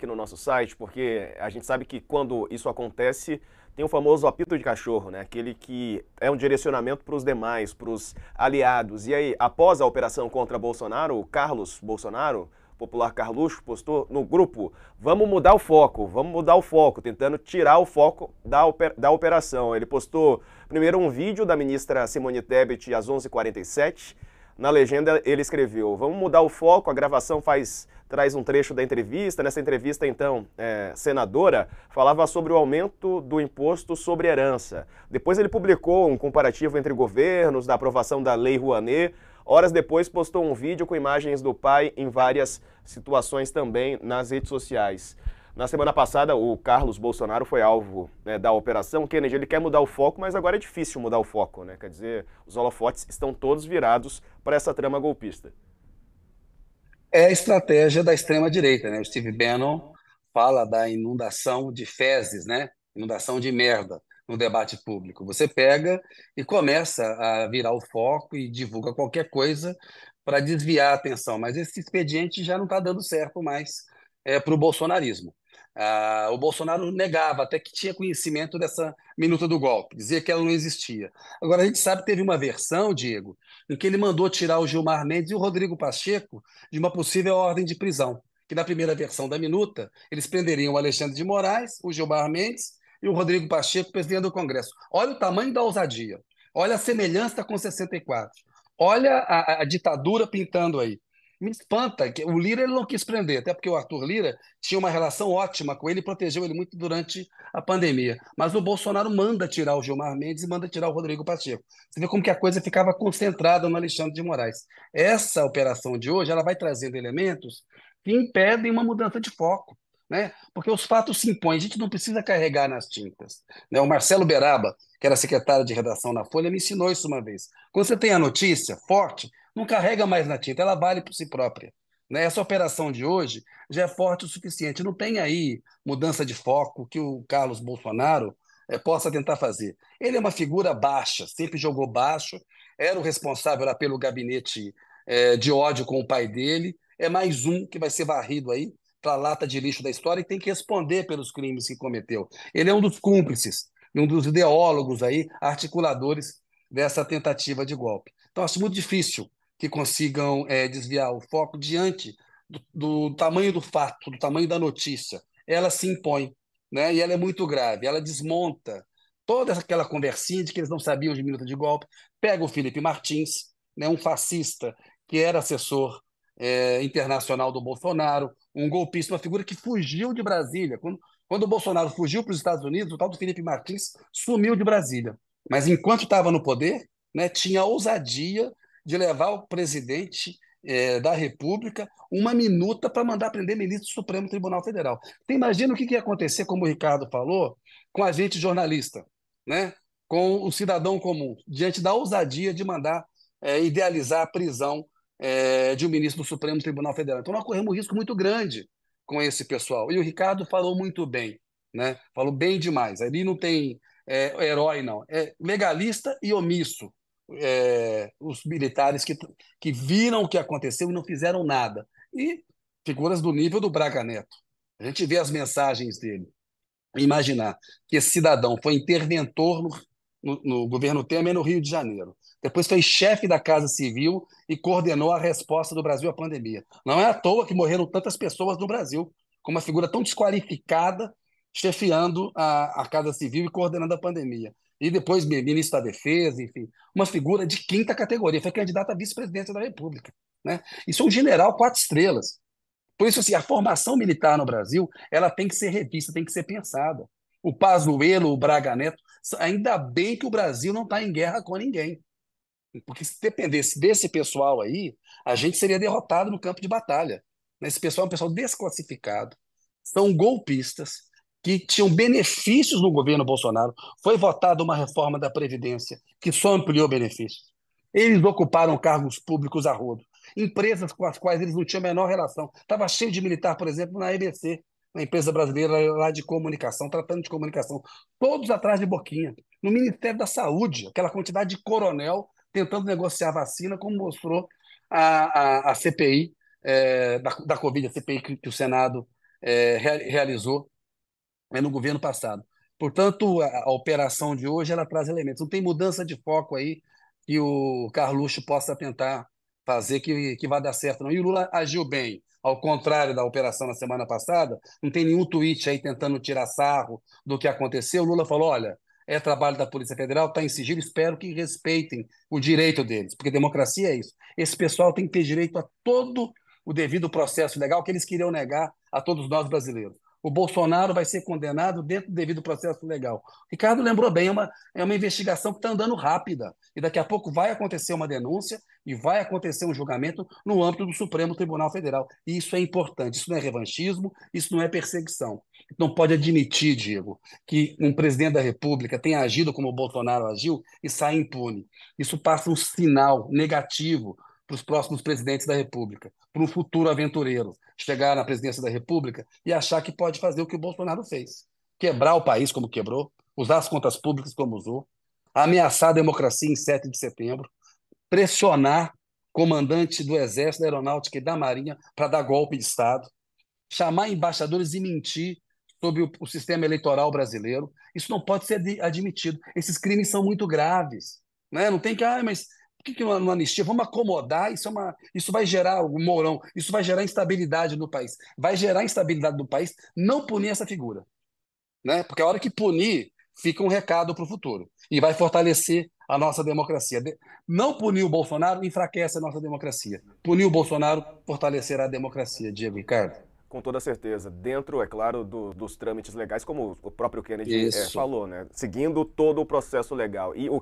aqui no nosso site, porque a gente sabe que quando isso acontece, tem o famoso apito de cachorro, né? aquele que é um direcionamento para os demais, para os aliados. E aí, após a operação contra Bolsonaro, o Carlos Bolsonaro, popular Carluxo, postou no grupo: vamos mudar o foco, vamos mudar o foco, tentando tirar o foco da, oper da operação. Ele postou primeiro um vídeo da ministra Simone Tebet às 11h47. Na legenda, ele escreveu: vamos mudar o foco, a gravação faz traz um trecho da entrevista. Nessa entrevista, então, é, senadora falava sobre o aumento do imposto sobre herança. Depois ele publicou um comparativo entre governos, da aprovação da Lei Rouanet. Horas depois, postou um vídeo com imagens do pai em várias situações também nas redes sociais. Na semana passada, o Carlos Bolsonaro foi alvo né, da operação Kennedy. Ele quer mudar o foco, mas agora é difícil mudar o foco, né? Quer dizer, os holofotes estão todos virados para essa trama golpista é a estratégia da extrema-direita. Né? O Steve Bannon fala da inundação de fezes, né? inundação de merda no debate público. Você pega e começa a virar o foco e divulga qualquer coisa para desviar a atenção, mas esse expediente já não está dando certo mais é, para o bolsonarismo. Ah, o Bolsonaro negava até que tinha conhecimento dessa minuta do golpe, dizia que ela não existia. Agora, a gente sabe que teve uma versão, Diego, em que ele mandou tirar o Gilmar Mendes e o Rodrigo Pacheco de uma possível ordem de prisão, que na primeira versão da minuta eles prenderiam o Alexandre de Moraes, o Gilmar Mendes e o Rodrigo Pacheco, presidente do Congresso. Olha o tamanho da ousadia, olha a semelhança com 64, olha a, a ditadura pintando aí me espanta que o Lira ele não quis prender, até porque o Arthur Lira tinha uma relação ótima com ele, protegeu ele muito durante a pandemia. Mas o Bolsonaro manda tirar o Gilmar Mendes e manda tirar o Rodrigo Pacheco. Você vê como que a coisa ficava concentrada no Alexandre de Moraes. Essa operação de hoje ela vai trazendo elementos que impedem uma mudança de foco. Né? Porque os fatos se impõem, a gente não precisa carregar nas tintas. Né? O Marcelo Beraba, que era secretário de redação na Folha, me ensinou isso uma vez. Quando você tem a notícia forte, não carrega mais na tinta, ela vale por si própria. Né? Essa operação de hoje já é forte o suficiente. Não tem aí mudança de foco que o Carlos Bolsonaro é, possa tentar fazer. Ele é uma figura baixa, sempre jogou baixo, era o responsável lá pelo gabinete é, de ódio com o pai dele. É mais um que vai ser varrido aí para a lata de lixo da história e tem que responder pelos crimes que cometeu. Ele é um dos cúmplices, um dos ideólogos aí, articuladores dessa tentativa de golpe. Então, acho muito difícil que consigam é, desviar o foco diante do, do, tamanho do fato, do tamanho da notícia. Ela se impõe, né? e ela é muito grave, ela desmonta toda aquela conversinha de que eles não sabiam de minuto de golpe. Pega o Felipe Martins, né, um fascista que era assessor é, internacional do Bolsonaro, um golpista, uma figura que fugiu de Brasília. Quando, quando o Bolsonaro fugiu para os Estados Unidos, o tal do Felipe Martins sumiu de Brasília. Mas enquanto estava no poder, né, tinha a ousadia de levar o presidente é, da República uma minuta para mandar prender ministro do Supremo Tribunal Federal. Então, imagina o que, que ia acontecer, como o Ricardo falou, com a gente jornalista, né? com o cidadão comum, diante da ousadia de mandar é, idealizar a prisão é, de um ministro do Supremo Tribunal Federal. Então, nós corremos um risco muito grande com esse pessoal. E o Ricardo falou muito bem, né? falou bem demais. Ali não tem herói, não. É legalista e omisso é, os militares que, que viram o que aconteceu e não fizeram nada. E figuras do nível do Braga Neto. A gente vê as mensagens dele. Imaginar que esse cidadão foi interventor no, no, no governo Temer no Rio de Janeiro. Depois foi chefe da Casa Civil e coordenou a resposta do Brasil à pandemia. Não é à toa que morreram tantas pessoas no Brasil, com uma figura tão desqualificada chefiando a, a Casa Civil e coordenando a pandemia. E depois ministro da Defesa, enfim, uma figura de quinta categoria, foi candidata à vice-presidência da República. Né? Isso é um general quatro estrelas. Por isso, assim, a formação militar no Brasil ela tem que ser revista, tem que ser pensada. O Pazuello, o Braga Neto, ainda bem que o Brasil não está em guerra com ninguém. Porque se dependesse desse pessoal aí, a gente seria derrotado no campo de batalha. Esse pessoal é um pessoal desclassificado, são golpistas, que tinham benefícios no governo Bolsonaro. Foi votada uma reforma da Previdência que só ampliou benefícios. Eles ocuparam cargos públicos a rodo. Empresas com as quais eles não tinham a menor relação. Estava cheio de militar, por exemplo, na EBC, na empresa brasileira lá de comunicação, tratando de comunicação. Todos atrás de boquinha. No Ministério da Saúde, aquela quantidade de coronel tentando negociar vacina, como mostrou a, a, a CPI é, eh, da, da Covid, a CPI que, que o Senado é, realizou né, no governo passado. Portanto, a, a, operação de hoje ela traz elementos. Não tem mudança de foco aí que o Carluxo possa tentar fazer que, que vá dar certo, não. E o Lula agiu bem. Ao contrário da operação na semana passada, não tem nenhum tweet aí tentando tirar sarro do que aconteceu. O Lula falou: olha, é trabalho da Polícia Federal, está em sigilo, espero que respeitem o direito deles, porque democracia é isso. Esse pessoal tem que ter direito a todo o devido processo legal que eles queriam negar a todos nós brasileiros o Bolsonaro vai ser condenado dentro do devido processo legal. Ricardo lembrou bem, é uma, é uma investigação que está andando rápida. E daqui a pouco vai acontecer uma denúncia e vai acontecer um julgamento no âmbito do Supremo Tribunal Federal. E isso é importante, isso não é revanchismo, isso não é perseguição. Não pode admitir, Diego, que um presidente da República tenha agido como o Bolsonaro agiu e saia impune. Isso passa um sinal negativo para os próximos presidentes da República, para um futuro aventureiro chegar na presidência da República e achar que pode fazer o que o Bolsonaro fez: quebrar o país como quebrou, usar as contas públicas como usou, ameaçar a democracia em 7 de setembro, pressionar comandante do Exército, da Aeronáutica e da Marinha para dar golpe de Estado, chamar embaixadores e mentir sobre o, sistema eleitoral brasileiro. Isso não pode ser admitido. Esses crimes são muito graves. Né? Não tem que, ah, mas que, que é uma anistia? Vamos acomodar, isso, é uma, isso vai gerar o Mourão, isso vai gerar instabilidade no país. Vai gerar instabilidade no país não punir essa figura. Né? Porque a hora que punir, fica um recado para o futuro. E vai fortalecer a nossa democracia. Não punir o Bolsonaro enfraquece a nossa democracia. Punir o Bolsonaro fortalecerá a democracia, Diego Ricardo. Com toda certeza, dentro, é claro, do, dos trâmites legais, como o próprio Kennedy é, falou, né? Seguindo todo o processo legal. E o